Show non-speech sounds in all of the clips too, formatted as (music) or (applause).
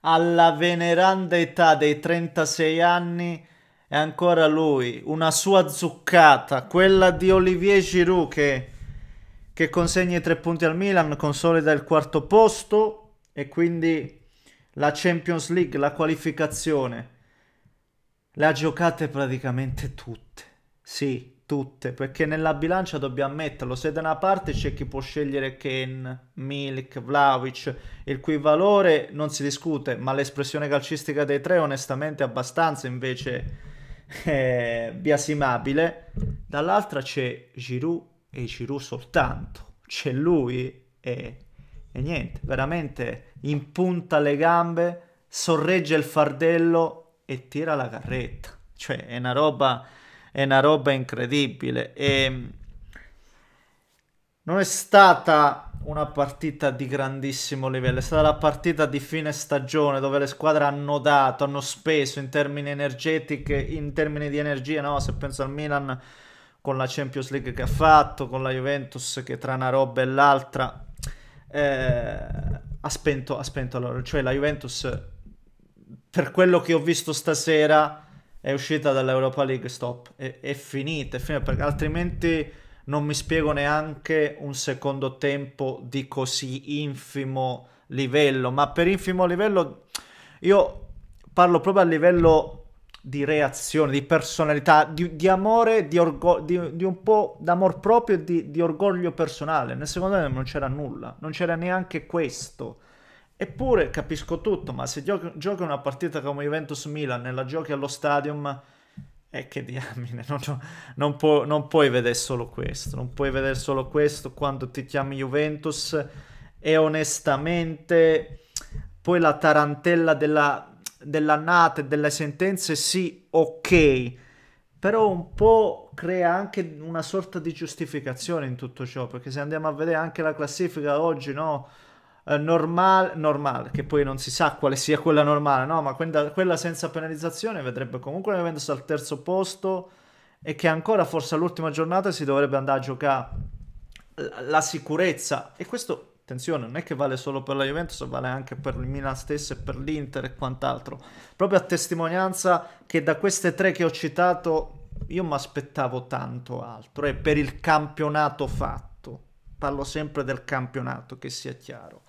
alla veneranda età dei 36 anni è ancora lui, una sua zuccata, quella di Olivier Giroud che, che consegna i tre punti al Milan, consolida il quarto posto e quindi la Champions League, la qualificazione, le ha giocate praticamente tutte. Sì, tutte, perché nella bilancia dobbiamo metterlo. Se da una parte c'è chi può scegliere Ken, Milik, Vlaovic, il cui valore non si discute, ma l'espressione calcistica dei tre onestamente è abbastanza invece (laughs) eh, biasimabile. Dall'altra c'è Giroud e Giroud soltanto. C'è lui e, e niente, veramente impunta le gambe, sorregge il fardello e tira la carretta. Cioè è una roba è una roba incredibile. E non è stata una partita di grandissimo livello, è stata la partita di fine stagione dove le squadre hanno dato, hanno speso in termini energetiche, in termini di energia, no? se penso al Milan con la Champions League che ha fatto, con la Juventus che tra una roba e l'altra eh, ha spento, ha spento cioè la Juventus per quello che ho visto stasera è uscita dall'Europa League, stop, è, è finita, è finita, perché altrimenti non mi spiego neanche un secondo tempo di così infimo livello, ma per infimo livello io parlo proprio a livello di reazione, di personalità, di, di amore, di, orgo- di, di, un po' d'amor proprio e di, orgoglio personale. Nel secondo tempo non c'era nulla, non c'era neanche questo. Eppure capisco tutto, ma se giochi una partita come Juventus-Milan e la giochi allo stadium, e eh, che diamine, (laughs) non, non, pu non, puoi vedere solo questo, non puoi vedere solo questo quando ti chiami Juventus e onestamente poi la tarantella della, dell'annata e delle sentenze sì, ok, però un po' crea anche una sorta di giustificazione in tutto ciò, perché se andiamo a vedere anche la classifica oggi, no? eh, normale, normal, che poi non si sa quale sia quella normale, no? Ma quella, quella senza penalizzazione vedrebbe comunque la Juventus al terzo posto e che ancora forse all'ultima giornata si dovrebbe andare a giocare la sicurezza. E questo, attenzione, non è che vale solo per la Juventus, vale anche per il Milan stesso e per l'Inter e quant'altro. Proprio a testimonianza che da queste tre che ho citato io mi aspettavo tanto altro e per il campionato fatto. Parlo sempre del campionato, che sia chiaro.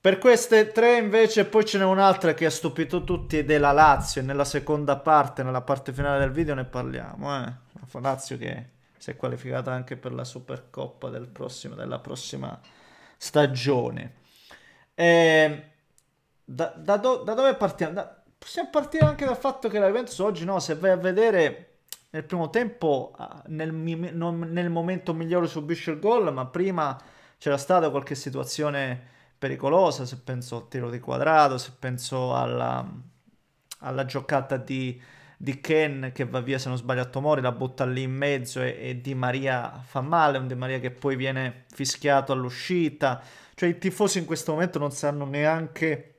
Per queste tre invece poi ce n'è un'altra che ha stupito tutti ed è la Lazio. E nella seconda parte, nella parte finale del video ne parliamo. Eh? La Lazio che si è qualificata anche per la Supercoppa del prossimo, della prossima stagione. E ehm, da, da, do, da dove partiamo? Da, possiamo partire anche dal fatto che la Juventus oggi, no, se vai a vedere nel primo tempo ah, nel, nel momento migliore subisce il gol, ma prima c'era stata qualche situazione pericolosa, se penso al tiro di quadrato, se penso alla, alla giocata di, di, Ken che va via se non sbaglio a Tomori, la butta lì in mezzo e, e Di Maria fa male, un Di Maria che poi viene fischiato all'uscita, cioè i tifosi in questo momento non sanno neanche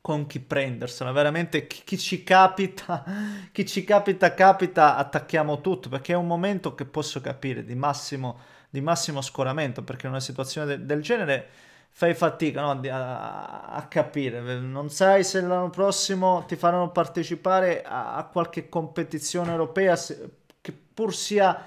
con chi prendersela, veramente chi, ci capita, (laughs) chi ci capita capita, attacchiamo tutto, perché è un momento che posso capire di massimo, di massimo scoramento, perché in una situazione de- del genere fai fatica no? a, a, capire, non sai se l'anno prossimo ti faranno partecipare a, a qualche competizione europea, se, che pur sia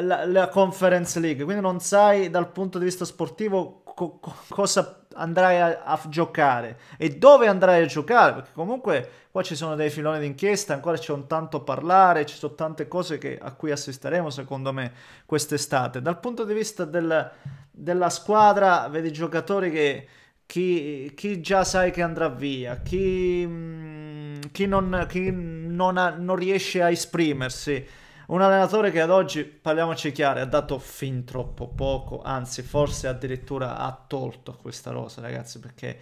la, la, Conference League, quindi non sai dal punto di vista sportivo co- co- cosa andrai a, a, giocare e dove andrai a giocare, perché comunque qua ci sono dei filoni d'inchiesta, ancora c'è un tanto a parlare, ci sono tante cose che, a cui assisteremo secondo me quest'estate. Dal punto di vista del, della squadra, vedi giocatori che chi, chi, già sai che andrà via, chi, mm, chi, non, chi non, ha, non riesce a esprimersi un allenatore che ad oggi, parliamoci chiaro, ha dato fin troppo poco, anzi forse addirittura ha tolto questa rosa, ragazzi, perché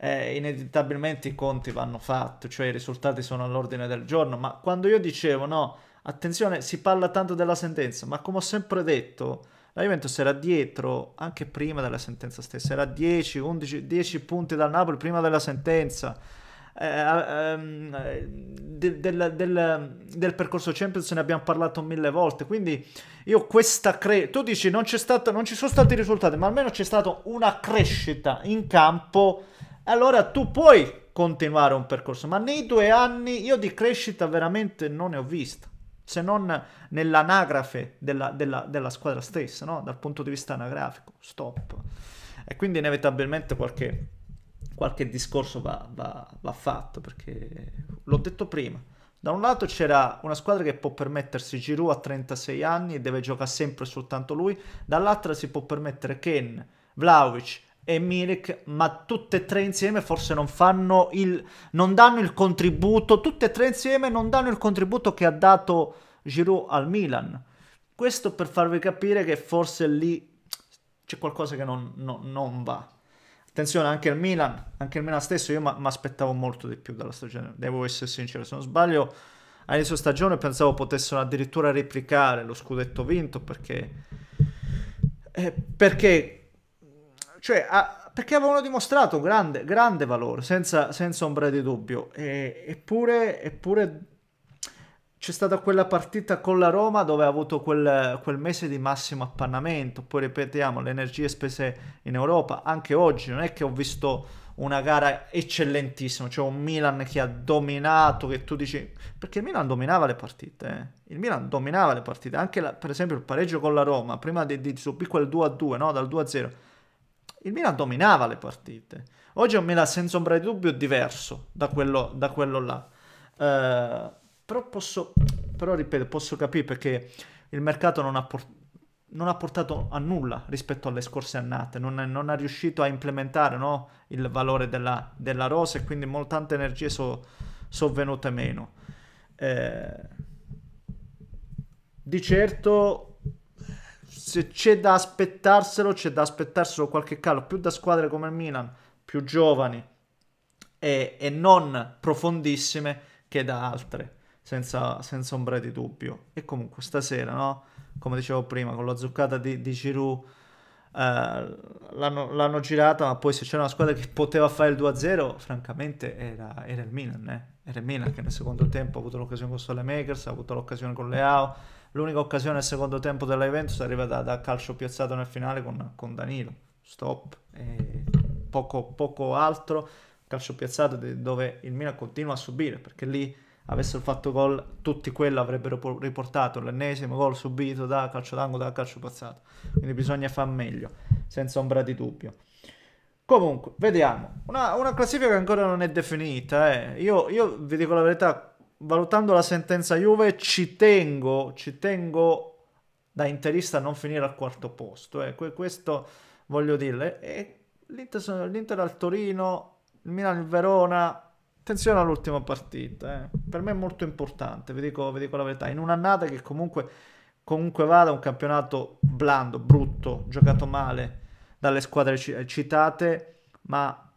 eh, inevitabilmente i conti vanno fatti, cioè i risultati sono all'ordine del giorno, ma quando io dicevo no, attenzione, si parla tanto della sentenza, ma come ho sempre detto, la Juventus era dietro anche prima della sentenza stessa, era 10, 11, 10 punti dal Napoli prima della sentenza eh, ehm, del, del, del, del, percorso Champions ne abbiamo parlato mille volte, quindi io questa crescita, Tu dici non, c'è stato, non ci sono stati risultati, ma almeno c'è stata una crescita in campo, allora tu puoi continuare un percorso, ma nei due anni io di crescita veramente non ne ho vista se non nell'anagrafe della, della, della, squadra stessa, no? dal punto di vista anagrafico. Stop. E quindi inevitabilmente qualche qualche discorso va, va, va fatto, perché l'ho detto prima. Da un lato c'era una squadra che può permettersi Giroud a 36 anni e deve giocare sempre soltanto lui, dall'altra si può permettere Ken, Vlaovic e Milik, ma tutte e tre insieme forse non fanno il non danno il contributo, tutte e tre insieme non danno il contributo che ha dato Giroud al Milan. Questo per farvi capire che forse lì c'è qualcosa che non, no, non va. Attenzione, anche il Milan, anche il Milan stesso, io mi aspettavo molto di più dalla stagione, devo essere sincero, se non sbaglio all'inizio stagione pensavo potessero addirittura replicare lo scudetto vinto perché... Eh, perché... Cioè, a, perché avevano dimostrato grande, grande valore, senza, senza ombra di dubbio. E, eppure, eppure c'è stata quella partita con la Roma dove ha avuto quel, quel, mese di massimo appannamento, poi ripetiamo le energie spese in Europa, anche oggi non è che ho visto una gara eccellentissima, cioè un Milan che ha dominato, che tu dici, perché il Milan dominava le partite, eh? il Milan dominava le partite, anche la, per esempio il pareggio con la Roma, prima di, di subire quel 2-2, no? dal 2-0, il Milan dominava le partite, oggi è un Milan senza ombra di dubbio diverso da quello, da quello là. Uh, però posso, però ripeto, posso capire perché il mercato non ha, por- non ha portato a nulla rispetto alle scorse annate, non, è, non ha riuscito a implementare no? il valore della, della, rosa e quindi molte tante energie sono so venute meno. Eh, di certo, se c'è da aspettarselo, c'è da aspettarselo qualche calo, più da squadre come il Milan, più giovani e, e non profondissime che da altre senza, senza ombra di dubbio. E comunque stasera, no? come dicevo prima, con la zuccata di, di Giroud Uh, l'hanno, l'hanno, girata, ma poi se c'era una squadra che poteva fare il 2-0, francamente era, era il Milan. Eh? Era il Milan che nel secondo tempo ha avuto l'occasione con Solemakers, ha avuto l'occasione con Leao. L'unica occasione nel secondo tempo dell'evento è arriva da, da, calcio piazzato nel finale con, con Danilo. Stop, e poco, poco altro. Calcio piazzato dove il Milan continua a subire perché lì avessero fatto gol, tutti quello avrebbero riportato l'ennesimo gol subito da calcio d'angolo, da calcio passato. Quindi bisogna far meglio, senza ombra di dubbio. Comunque, vediamo. Una, una classifica che ancora non è definita. Eh. Io, io, vi dico la verità, valutando la sentenza Juve, ci tengo, ci tengo da interista a non finire al quarto posto. Eh. questo voglio dirle. E l'Inter, l'Inter al Torino, il Milan il Verona Attenzione all'ultima partita, eh. per me è molto importante, vi dico, vi dico la verità, in un'annata che comunque, comunque vada un campionato blando, brutto, giocato male dalle squadre eh, citate, ma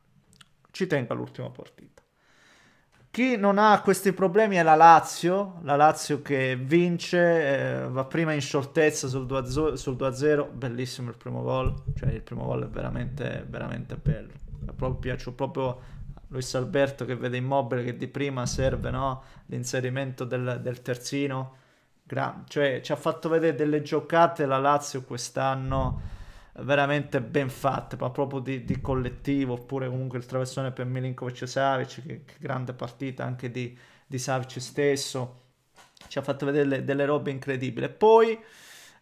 ci tengo all'ultima partita. Chi non ha questi problemi è la Lazio, la Lazio che vince, eh, va prima in scioltezza sul 2-0, bellissimo il primo gol, cioè il primo gol è veramente, veramente bello, proprio, Piaccio, proprio Luis Alberto che vede Immobile che di prima serve no? l'inserimento del, del terzino, Gra- cioè ci ha fatto vedere delle giocate la Lazio quest'anno veramente ben fatte, ma proprio di, di collettivo, oppure comunque il traversone per Milinkovic e Savic, che, che, grande partita anche di, di Savic stesso, ci ha fatto vedere delle, delle robe incredibili. poi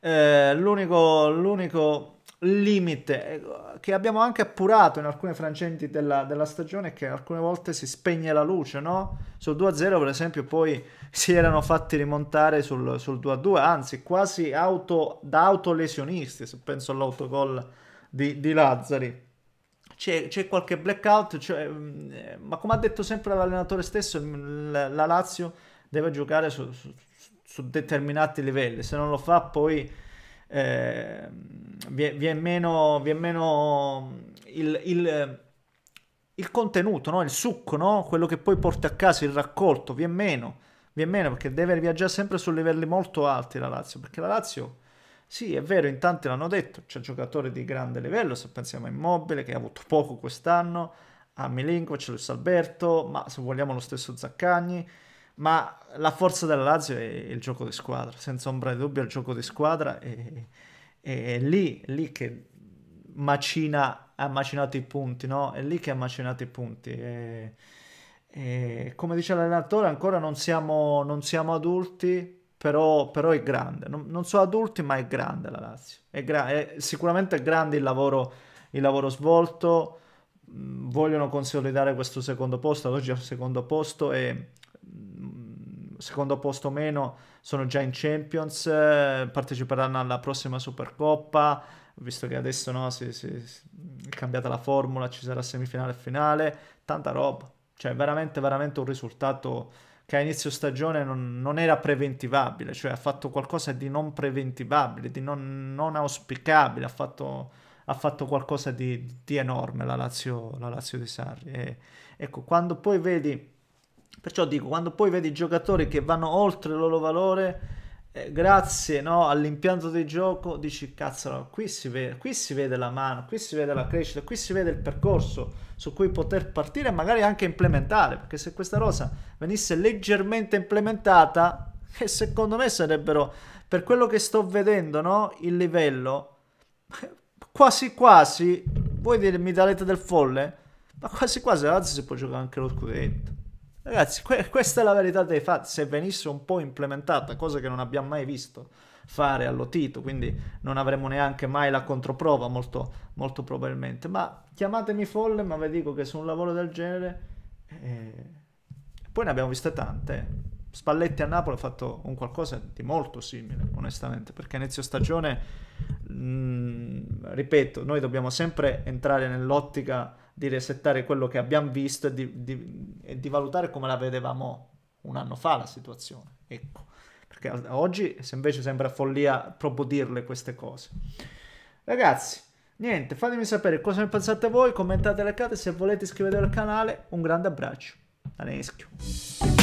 eh, l'unico, l'unico limite che abbiamo anche appurato in alcune frangenti della, della stagione che alcune volte si spegne la luce no? sul 2-0 per esempio poi (laughs) si erano fatti rimontare sul, sul 2-2 anzi quasi auto, da autolesionisti se penso all'autogol di, di Lazzari c'è, c'è, qualche blackout cioè, ma come ha detto sempre l'allenatore stesso la, la Lazio deve giocare su, su, su determinati livelli se non lo fa poi eh, vi, è, meno, vi è meno mm, il, il, eh, il contenuto, no? il succo, no? quello che poi porti a casa, il raccolto, vi è meno, vi è meno perché deve viaggiare sempre su livelli molto alti la Lazio, perché la Lazio, sì è vero, in tanti l'hanno detto, c'è un giocatore di grande livello, se pensiamo a Immobile che ha avuto poco quest'anno, a Milinkovic, Luis Alberto, ma se vogliamo lo stesso Zaccagni, ma la forza della Lazio è il gioco di squadra, senza ombra di dubbio il gioco di squadra è, è, è lì, lì che macina, ha macinato i punti, no? È lì che ha macinato i punti. E, e, come dice l'allenatore, ancora non siamo, non siamo adulti, però, però, è grande. Non, non, so adulti, ma è grande la Lazio. È gra- è, sicuramente è grande il lavoro, il lavoro svolto. Mm, vogliono consolidare questo secondo posto, ad oggi il secondo posto e secondo posto meno, sono già in Champions, parteciperanno alla prossima Supercoppa, visto che adesso no, si, si, è cambiata la formula, ci sarà semifinale e finale, tanta roba. Cioè, veramente, veramente un risultato che a inizio stagione non, non era preventivabile, cioè ha fatto qualcosa di non preventivabile, di non, non auspicabile, ha fatto, ha fatto qualcosa di, di, enorme la Lazio, la Lazio di Sarri. E, ecco, quando poi vedi Perciò dico, quando poi vedi giocatori che vanno oltre il loro valore, eh, grazie no, all'impianto di gioco, dici cazzo, qui qui si vede la mano, qui si vede la crescita, qui si vede il percorso su cui poter partire e magari anche implementare, perché se questa rosa venisse leggermente implementata, che eh, secondo me sarebbero, per quello che sto vedendo, no, il livello, (laughs) quasi quasi, voi mi darete del folle, ma quasi quasi la si può giocare anche lo scudetto. Ragazzi, que- questa è la verità dei fatti. Se venisse un po' implementata, cosa che non abbiamo mai visto fare allo Tito, quindi non avremo neanche mai la controprova, molto, molto probabilmente. Ma chiamatemi folle, ma vi dico che su un lavoro del genere... Eh... Poi ne abbiamo viste tante. Spalletti a Napoli ha fatto un qualcosa di molto simile, onestamente, perché inizio stagione, mh, mm, ripeto, noi dobbiamo sempre entrare nell'ottica di resettare quello che abbiamo visto e di, di, e di valutare come la vedevamo un anno fa la situazione. Ecco, perché oggi se invece sembra follia proprio dirle queste cose. Ragazzi, niente, fatemi sapere cosa ne pensate voi, commentate le carte, se volete iscrivetevi al canale, un grande abbraccio da Neschio.